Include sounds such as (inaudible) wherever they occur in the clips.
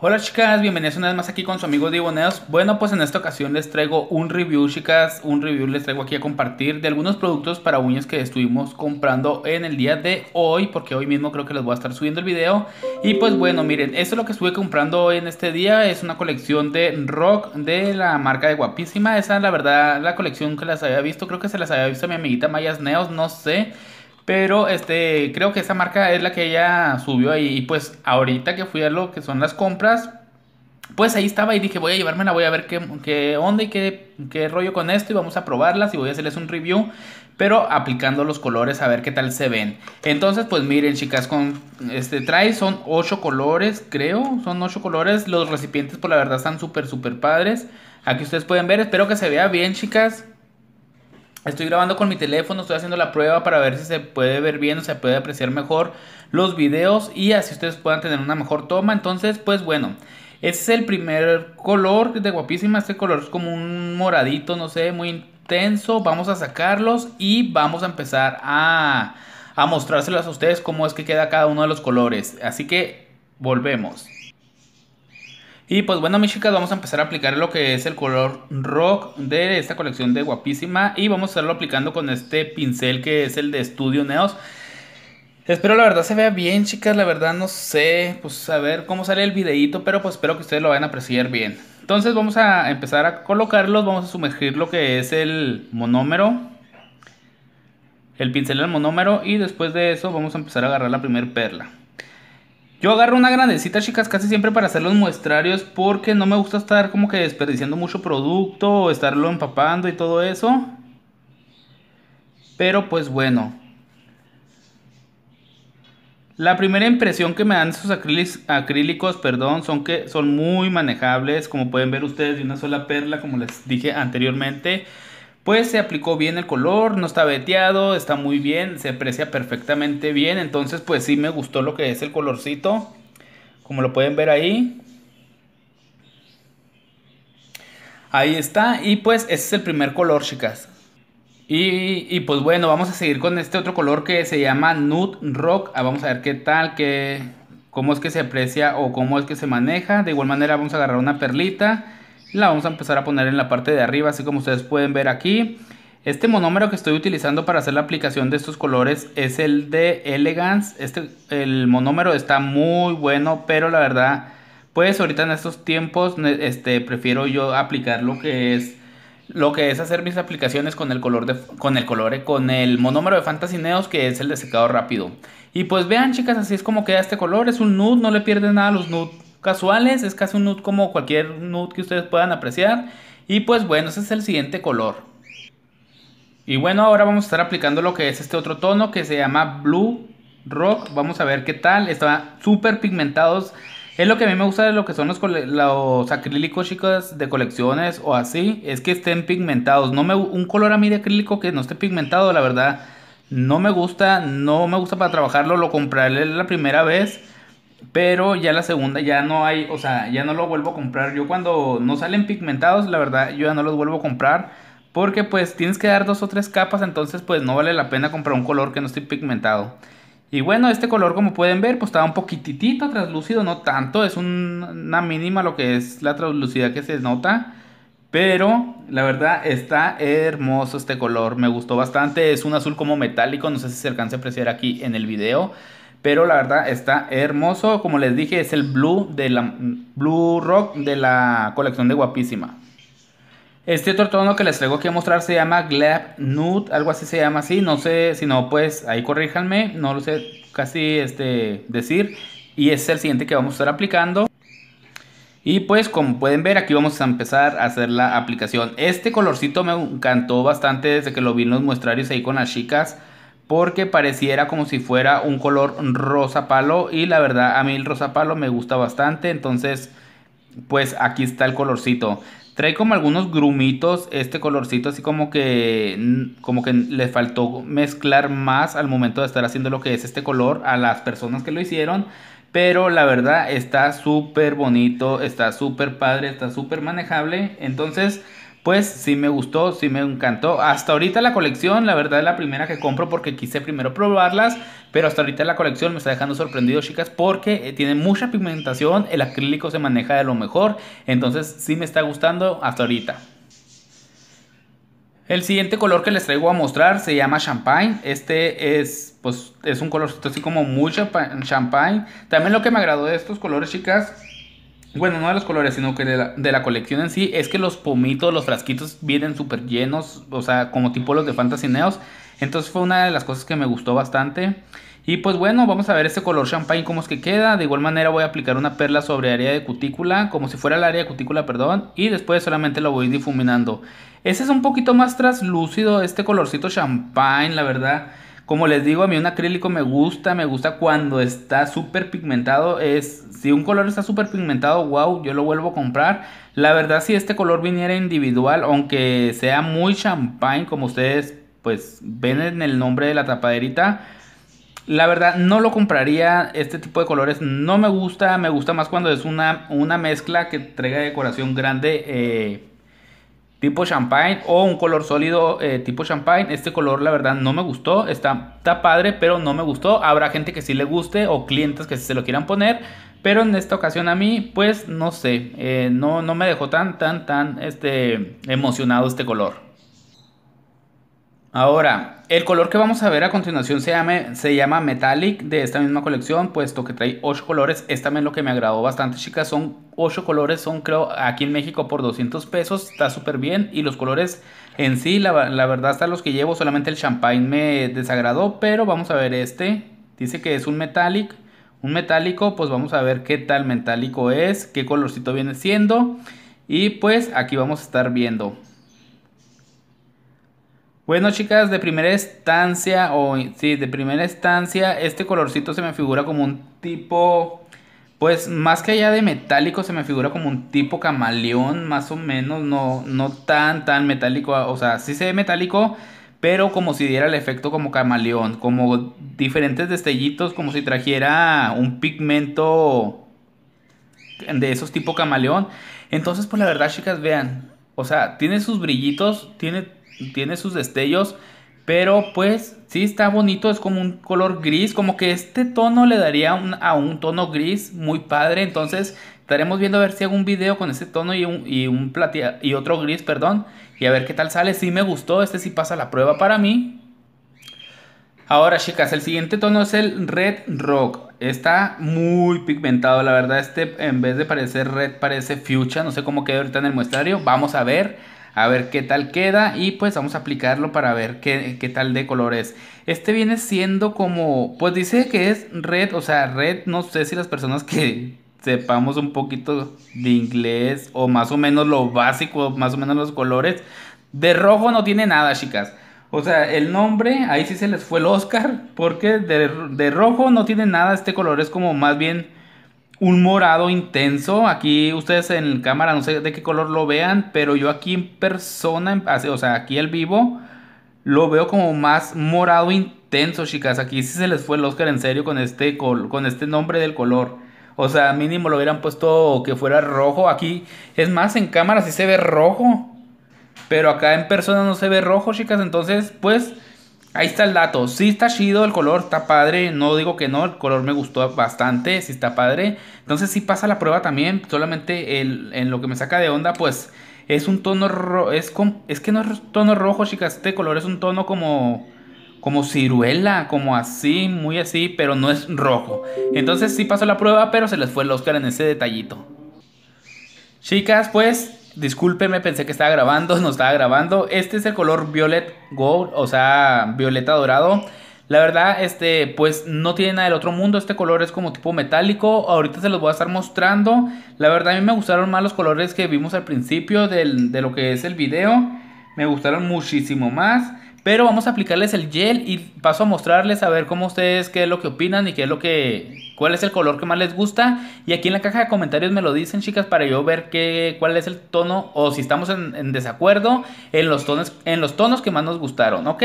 Hola chicas, bienvenidas una vez más aquí con su amigo Neos. Bueno, pues en esta ocasión les traigo un review, chicas, un review les traigo aquí a compartir de algunos productos para uñas que estuvimos comprando en el día de hoy, porque hoy mismo creo que les voy a estar subiendo el video. Y pues bueno, miren, esto es lo que estuve comprando hoy en este día, es una colección de rock de la marca de Guapísima. Esa la verdad, la colección que las había visto, creo que se las había visto mi amiguita Mayas Neos, no sé. Pero este, creo que esta marca es la que ella subió ahí. Y pues ahorita que fui a lo que son las compras, pues ahí estaba y dije, voy a llevármela, voy a ver qué, onda y qué, rollo con esto y vamos a probarlas y voy a hacerles un review, pero aplicando los colores a ver qué tal se ven. Entonces, pues miren, chicas, con este trae son ocho colores, creo, son ocho colores. Los recipientes, por pues, la verdad, están súper, súper padres. Aquí ustedes pueden ver, espero que se vea bien, chicas. Estoy grabando con mi teléfono, estoy haciendo la prueba para ver si se puede ver bien o se puede apreciar mejor los videos y así ustedes puedan tener una mejor toma. Entonces, pues bueno, ese es el primer color de guapísima. Este color es como un moradito, no sé, muy intenso. Vamos a sacarlos y vamos a empezar a, a mostrárselos a ustedes cómo es que queda cada uno de los colores. Así que volvemos. Y pues bueno, mis chicas, vamos a empezar a aplicar lo que es el color rock de esta colección de guapísima. Y vamos a hacerlo aplicando con este pincel que es el de Studio Neos. Espero la verdad se vea bien, chicas. La verdad no sé, pues a ver cómo sale el videito, pero pues espero que ustedes lo vayan a apreciar bien. Entonces vamos a empezar a colocarlos, vamos a sumergir lo que es el monómero. El pincel del monómero y después de eso vamos a empezar a agarrar la primera perla. Yo agarro una grandecita, chicas, casi siempre para hacer los muestrarios porque no me gusta estar como que desperdiciando mucho producto o estarlo empapando y todo eso. Pero pues bueno. La primera impresión que me dan estos acrílicos, perdón, son que son muy manejables, como pueden ver ustedes de una sola perla, como les dije anteriormente pues se aplicó bien el color, no está veteado, está muy bien, se aprecia perfectamente bien, entonces pues sí me gustó lo que es el colorcito, como lo pueden ver ahí. Ahí está, y pues ese es el primer color chicas. Y, y, pues bueno, vamos a seguir con este otro color que se llama Nude Rock. Ah, vamos a ver qué tal, qué, cómo es que se aprecia o cómo es que se maneja. De igual manera vamos a agarrar una perlita la vamos a empezar a poner en la parte de arriba, así como ustedes pueden ver aquí. Este monómero que estoy utilizando para hacer la aplicación de estos colores es el de Elegance. Este, el monómero está muy bueno, pero la verdad, pues ahorita en estos tiempos este, prefiero yo aplicar lo que es lo que es hacer mis aplicaciones con el color de, con el color eh, con el monómero de Fantasy Neos que es el de secado rápido. Y pues vean, chicas, así es como queda este color, es un nude, no le pierden nada a los nude casuales, es casi un nude como cualquier nude que ustedes puedan apreciar. Y pues bueno, ese es el siguiente color. Y bueno, ahora vamos a estar aplicando lo que es este otro tono que se llama Blue Rock. Vamos a ver qué tal, está súper pigmentados. Es lo que a mí me gusta de lo que son los, acrílicos, chicas, de colecciones o así, es que estén pigmentados. No me, un color a mí de acrílico que no esté pigmentado, la verdad, no me gusta, no me gusta para trabajarlo, lo compraré la primera vez. Pero ya la segunda ya no hay, o sea, ya no lo vuelvo a comprar. Yo cuando no salen pigmentados, la verdad, yo ya no los vuelvo a comprar. Porque pues tienes que dar dos o tres capas, entonces pues no vale la pena comprar un color que no esté pigmentado. Y bueno, este color como pueden ver, pues estaba un poquitito translúcido, no tanto, es una mínima lo que es la traslucida que se nota. Pero la verdad está hermoso este color, me gustó bastante, es un azul como metálico, no sé si se alcance a apreciar aquí en el video. Pero la verdad está hermoso. Como les dije, es el blue de la Blue Rock de la colección de Guapísima. Este otro tono que les traigo que mostrar se llama Glad Nude, algo así se llama así. No sé, si no, pues ahí corríjanme. No lo sé casi este, decir. Y es el siguiente que vamos a estar aplicando. Y pues como pueden ver aquí vamos a empezar a hacer la aplicación. Este colorcito me encantó bastante desde que lo vi en los muestrarios ahí con las chicas porque pareciera como si fuera un color rosa palo y la verdad a mí el rosa palo me gusta bastante, entonces pues aquí está el colorcito. Trae como algunos grumitos este colorcito así como que mm, como que le faltó mezclar más al momento de estar haciendo lo que es este color a las personas que lo hicieron. Pero la verdad está súper bonito, está súper padre, está súper manejable. Entonces pues sí me gustó, sí me encantó. Hasta ahorita la colección, la verdad es la primera que compro porque quise primero probarlas, pero hasta ahorita la colección me está dejando sorprendido, chicas, porque eh, tiene mucha pigmentación, el acrílico se maneja de lo mejor, entonces sí me está gustando hasta ahorita. El siguiente color que les traigo a mostrar se llama Champagne. Este es, pues, es un color así como mucho champagne. También lo que me agradó de estos colores, chicas, bueno, no de los colores, sino que de la, colección en sí, es que los pomitos, los frasquitos vienen súper llenos, o sea, como tipo los de Fantasy Neos. Entonces fue una de las cosas que me gustó bastante. Y pues bueno, vamos a ver este color champagne cómo es que queda. De igual manera voy a aplicar una perla sobre área de cutícula, como si fuera el área de cutícula, perdón. Y después solamente lo voy difuminando. Ese es un poquito más traslúcido, este colorcito champagne, la verdad. Como les digo, a mí un acrílico me gusta, me gusta cuando está súper pigmentado. Es, si un color está súper pigmentado, wow, yo lo vuelvo a comprar. La verdad, si este color viniera individual, aunque sea muy champagne, como ustedes pues ven en el nombre de la tapaderita, la verdad no lo compraría. Este tipo de colores no me gusta, me gusta más cuando es una, una mezcla que traiga decoración grande. Eh, tipo champagne o un color sólido eh, tipo champagne. Este color la verdad no me gustó, está, está, padre, pero no me gustó. Habrá gente que sí le guste o clientes que se lo quieran poner, pero en esta ocasión a mí pues no sé, eh, no, no me dejó tan, tan, tan este, emocionado este color. Ahora, el color que vamos a ver a continuación se llama, se llama Metallic de esta misma colección, puesto que trae 8 colores. Esta también lo que me agradó bastante, chicas. Son 8 colores, son creo aquí en México por 200 pesos. Está súper bien. Y los colores en sí, la, la, verdad, hasta los que llevo, solamente el champagne me desagradó. Pero vamos a ver este. Dice que es un Metallic. Un metálico, pues vamos a ver qué tal metálico es, qué colorcito viene siendo. Y pues aquí vamos a estar viendo. Bueno, chicas, de primera estancia, o sí, de primera instancia, este colorcito se me figura como un tipo, pues más que allá de metálico, se me figura como un tipo camaleón, más o menos, no, no tan, tan metálico, o sea, sí se ve metálico, pero como si diera el efecto como camaleón, como diferentes destellitos, como si trajera un pigmento de esos tipo camaleón. Entonces, pues la verdad, chicas, vean, o sea, tiene sus brillitos, tiene tiene sus destellos, pero pues sí está bonito, es como un color gris, como que este tono le daría a un tono gris muy padre, entonces estaremos viendo a ver si hago un video con este tono y un, y platea, y otro gris, perdón, y a ver qué tal sale, si me gustó, este sí pasa la prueba para mí. Ahora chicas, el siguiente tono es el Red Rock, está muy pigmentado, la verdad. Este en vez de parecer red parece fuchsia, no sé cómo queda ahorita en el muestrario. Vamos a ver a ver qué tal queda y pues vamos a aplicarlo para ver qué, tal de color es. Este viene siendo como, pues dice que es red, o sea, red, no sé si las personas que (laughs) sepamos un poquito de inglés o más o menos lo básico, más o menos los colores. De rojo no tiene nada, chicas. O sea, el nombre, ahí sí se les fue el Oscar, porque de, de rojo no tiene nada, este color es como más bien un morado intenso. Aquí ustedes en cámara no sé de qué color lo vean, pero yo aquí en persona, o sea, aquí al vivo, lo veo como más morado intenso, chicas. Aquí sí se les fue el Oscar en serio con este, con este nombre del color. O sea, mínimo lo hubieran puesto que fuera rojo. Aquí, es más, en cámara sí se ve rojo. Pero acá en persona no se ve rojo, chicas. Entonces, pues Ahí está el dato. Sí está chido el color, está padre. No digo que no, el color me gustó bastante, si está padre. Entonces sí pasa la prueba también. Solamente el, en lo que me saca de onda, pues es un tono rojo. Es, es que no es tono rojo, chicas. Este color es un tono como, como ciruela, como así, muy así, pero no es rojo. Entonces sí pasó la prueba, pero se les fue el Oscar en ese detallito. Chicas, pues Discúlpeme, pensé que estaba grabando, (laughs) no estaba grabando. Este es el color violet gold, o sea, violeta dorado. La verdad, este, pues no tiene nada del otro mundo. Este color es como tipo metálico. Ahorita se los voy a estar mostrando. La verdad, a mí me gustaron más los colores que vimos al principio de lo que es el video. Me gustaron muchísimo más. Pero vamos a aplicarles el gel y paso a mostrarles a ver cómo ustedes qué es lo que opinan y qué es lo que cuál es el color que más les gusta y aquí en la caja de comentarios me lo dicen chicas para yo ver qué cuál es el tono o si estamos en, en desacuerdo en los tonos en los tonos que más nos gustaron, ¿ok?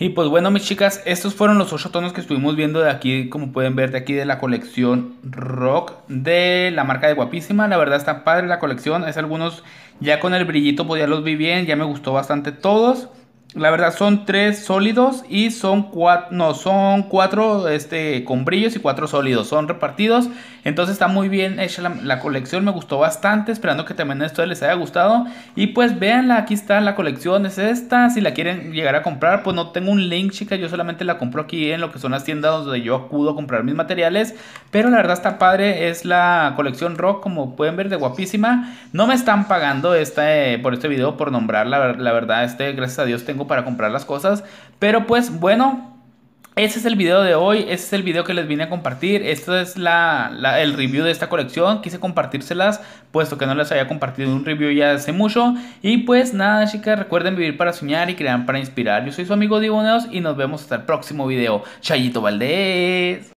Y pues bueno, mis chicas, estos fueron los 8 tonos que estuvimos viendo de aquí, como pueden ver de aquí de la colección Rock de la marca de Guapísima. La verdad está padre la colección, es algunos ya con el brillito pues ya los vi bien, ya me gustó bastante todos. La verdad son tres sólidos y son cuatro, no, son cuatro este, con brillos y cuatro sólidos, son repartidos. Entonces está muy bien hecha la, colección, me gustó bastante, esperando que también esto les haya gustado. Y pues véanla, aquí está la colección, es esta, si la quieren llegar a comprar, pues no tengo un link chica, yo solamente la compro aquí en lo que son las tiendas donde yo acudo a comprar mis materiales. Pero la verdad está padre, es la colección rock, como pueden ver, de guapísima. No me están pagando este, por este video, por nombrar, la, la verdad, este, gracias a Dios tengo para comprar las cosas. Pero pues bueno, ese es el video de hoy, ese es el video que les vine a compartir, este es la, el review de esta colección, quise compartírselas, puesto que no les había compartido un review ya hace mucho, y pues nada chicas, recuerden vivir para soñar y crear para inspirar, yo soy su amigo diboneos y nos vemos hasta el próximo video, Chayito Valdés.